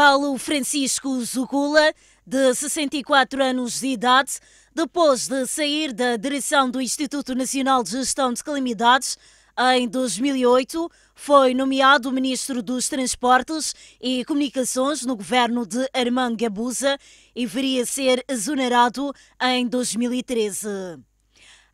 Paulo Francisco Zucula, de 64 anos de idade, depois de sair da direção do Instituto Nacional de Gestão de Calamidades, em 2008, foi nomeado ministro dos Transportes e Comunicações no governo de Armando Gabuza e viria a ser exonerado em 2013.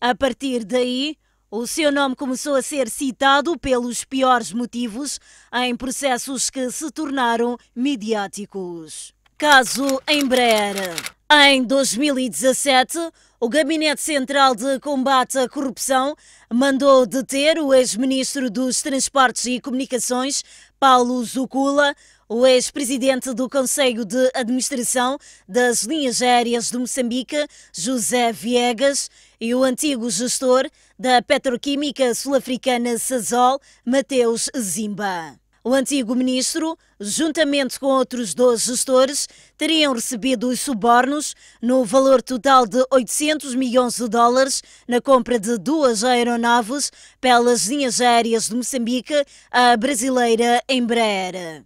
A partir daí, o seu nome começou a ser citado pelos piores motivos em processos que se tornaram midiáticos. Caso Embraer. Em 2017, o Gabinete Central de Combate à Corrupção mandou deter o ex-ministro dos Transportes e Comunicações, Paulo Zucula, o ex-presidente do Conselho de Administração das Linhas Aéreas de Moçambique, José Viegas, e o antigo gestor da petroquímica sul-africana Sazol, Mateus Zimba. O antigo ministro, juntamente com outros dois gestores, teriam recebido os subornos no valor total de 800 milhões de dólares na compra de duas aeronaves pelas linhas aéreas de Moçambique à brasileira Embraer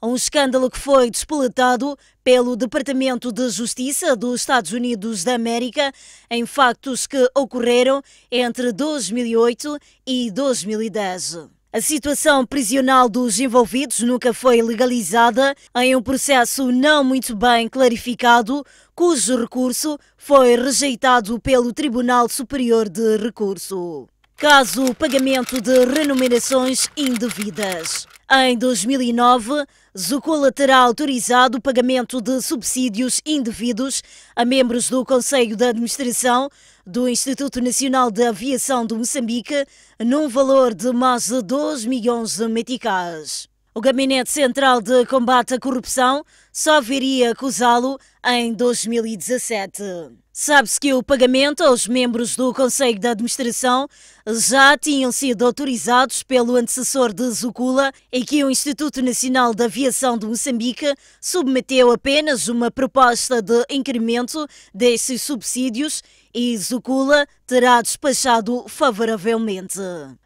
um escândalo que foi despoletado pelo Departamento de Justiça dos Estados Unidos da América em factos que ocorreram entre 2008 e 2010. A situação prisional dos envolvidos nunca foi legalizada em um processo não muito bem clarificado, cujo recurso foi rejeitado pelo Tribunal Superior de Recurso caso o pagamento de renominações indevidas. Em 2009, Zucola terá autorizado o pagamento de subsídios indevidos a membros do Conselho de Administração do Instituto Nacional de Aviação de Moçambique num valor de mais de 2 milhões de meticais. O Gabinete Central de Combate à Corrupção só viria acusá-lo em 2017. Sabe-se que o pagamento aos membros do Conselho de Administração já tinham sido autorizados pelo antecessor de Zucula e que o Instituto Nacional da Aviação de Moçambique submeteu apenas uma proposta de incremento desses subsídios e Zucula terá despachado favoravelmente.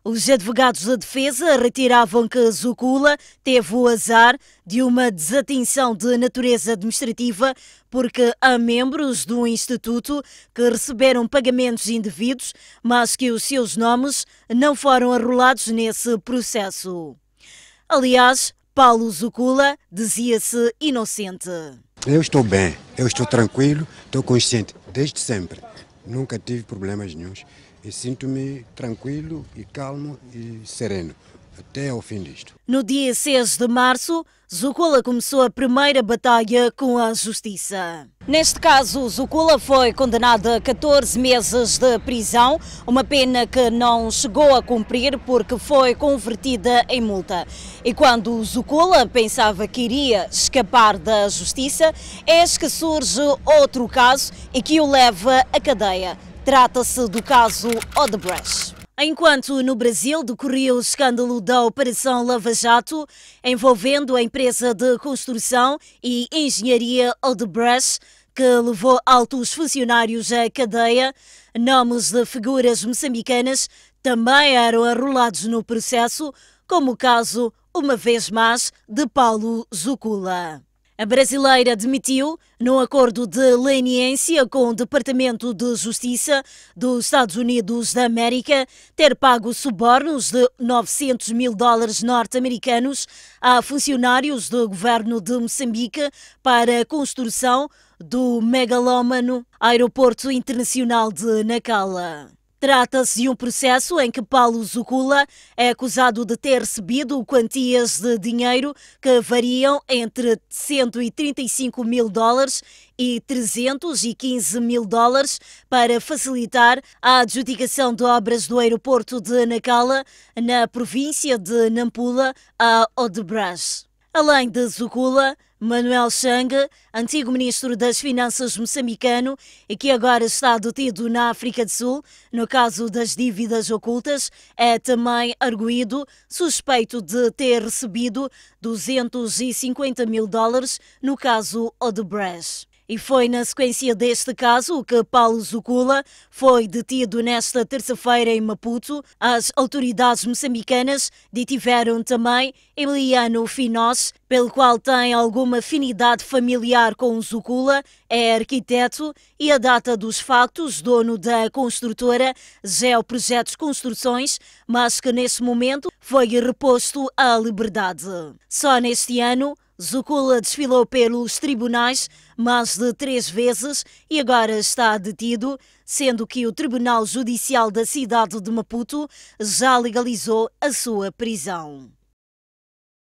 Os advogados da defesa retiravam que Zucula teve o azar de uma desatenção de natureza administrativa porque há membros do Instituto que receberam pagamentos indevidos, mas que os seus nomes não foram arrolados nesse processo. Aliás, Paulo Zucula dizia-se inocente. Eu estou bem, eu estou tranquilo, estou consciente desde sempre. Nunca tive problemas nenhums e sinto-me tranquilo e calmo e sereno até ao fim disto. No dia 6 de março, Zucula começou a primeira batalha com a justiça. Neste caso, Zucula foi condenado a 14 meses de prisão, uma pena que não chegou a cumprir porque foi convertida em multa. E quando Zucula pensava que iria escapar da justiça, é que surge outro caso e que o leva à cadeia. Trata-se do caso Odebrecht. Enquanto no Brasil decorria o escândalo da Operação Lava Jato, envolvendo a empresa de construção e engenharia Odebrecht, que levou altos funcionários à cadeia, nomes de figuras moçambicanas também eram arrolados no processo, como o caso, uma vez mais, de Paulo Zucula. A brasileira admitiu num acordo de leniência com o Departamento de Justiça dos Estados Unidos da América, ter pago subornos de 900 mil dólares norte-americanos a funcionários do governo de Moçambique para a construção do megalómano Aeroporto Internacional de Nacala. Trata-se de um processo em que Paulo Zucula é acusado de ter recebido quantias de dinheiro que variam entre 135 mil dólares e 315 mil dólares para facilitar a adjudicação de obras do aeroporto de Nacala, na província de Nampula, a Odebrecht. Além de Zucula, Manuel Chang, antigo ministro das Finanças moçambicano e que agora está detido na África do Sul, no caso das dívidas ocultas, é também arguído suspeito de ter recebido 250 mil dólares no caso Odebrecht. E foi na sequência deste caso que Paulo Zucula foi detido nesta terça-feira em Maputo. As autoridades moçambicanas detiveram também Emiliano Finós, pelo qual tem alguma afinidade familiar com Zucula, é arquiteto e a data dos factos, dono da construtora Geoprojetos Construções, mas que neste momento foi reposto à liberdade. Só neste ano, Zucula desfilou pelos tribunais mais de três vezes e agora está detido, sendo que o Tribunal Judicial da cidade de Maputo já legalizou a sua prisão.